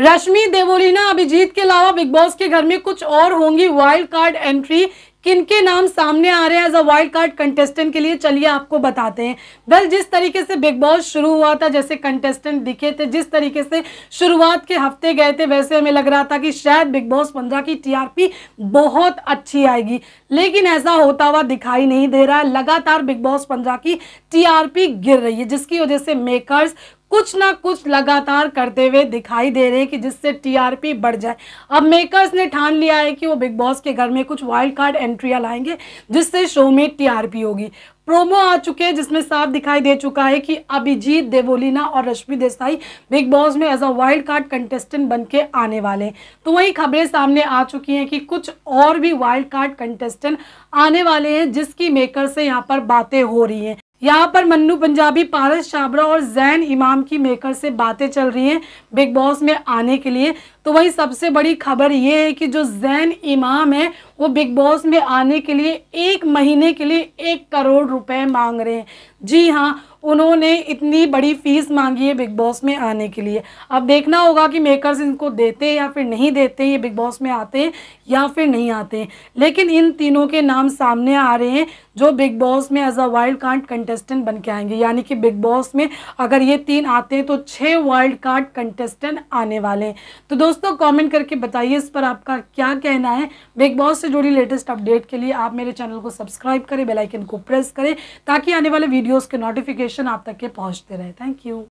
रश्मि देवोलीना अभिजीत के अलावा big boss के घर में कुछ और होंगी वाइल्ड कार्ड एंट्री किनके नाम सामने आ रहे हैं as a wild card contestant के लिए चलिए आपको बताते हैं वेल जिस तरीके से बिग बॉस शुरू हुआ था जैसे कंटेस्टेंट दिखे थे जिस तरीके से शुरुआत के हफ्ते गए थे वैसे हमें लग रहा था कि शायद बिग बॉस पंद्रह की टीआरपी बहुत अच्छी आएगी लेकिन ऐसा होता हुआ दिखाई नहीं दे रहा है लगातार बिग बॉस पंद्रह की टी गिर रही है जिसकी वजह से मेकर्स कुछ ना कुछ लगातार करते हुए दिखाई दे रहे हैं कि जिससे टीआरपी बढ़ जाए अब मेकर्स ने ठान लिया है कि वो बिग बॉस के घर में कुछ वाइल्ड कार्ड एंट्रियाँ लाएंगे जिससे शो में टीआरपी होगी प्रोमो आ चुके हैं जिसमें साफ दिखाई दे चुका है कि अभिजीत देवोलीना और रश्मि देसाई बिग बॉस में as a wild card contestant बन के आने वाले हैं तो वही खबरें सामने आ चुकी हैं कि कुछ और भी वाइल्ड कार्ड कंटेस्टेंट आने वाले हैं जिसकी मेकर से यहाँ पर बातें हो रही हैं यहाँ पर मन्नू पंजाबी पारस छाबरा और जैन इमाम की मेकर से बातें चल रही हैं बिग बॉस में आने के लिए तो वही सबसे बड़ी खबर ये है कि जो जैन इमाम है वो बिग बॉस में आने के लिए एक महीने के लिए एक करोड़ रुपए मांग रहे हैं जी हाँ उन्होंने इतनी बड़ी फीस मांगी है बिग बॉस में आने के लिए अब देखना होगा कि मेकर्स इनको देते या फिर नहीं देते ये बिग बॉस में आते हैं या फिर नहीं आते हैं लेकिन इन तीनों के नाम सामने आ रहे हैं जो बिग बॉस में as a wild card contestant बन के आएंगे यानी कि बिग बॉस में अगर ये तीन आते हैं तो छः वाइल्ड कार्ड कंटेस्टेंट आने वाले हैं तो दोस्तों कॉमेंट करके बताइए इस पर आपका क्या कहना है बिग बॉस से जुड़ी लेटेस्ट अपडेट के लिए आप मेरे चैनल को सब्सक्राइब करें बेलाइकन को प्रेस करें ताकि आने वाले वीडियो वीडियोज़ के नोटिफिकेशन आप तक के पहुँचते रहे थैंक यू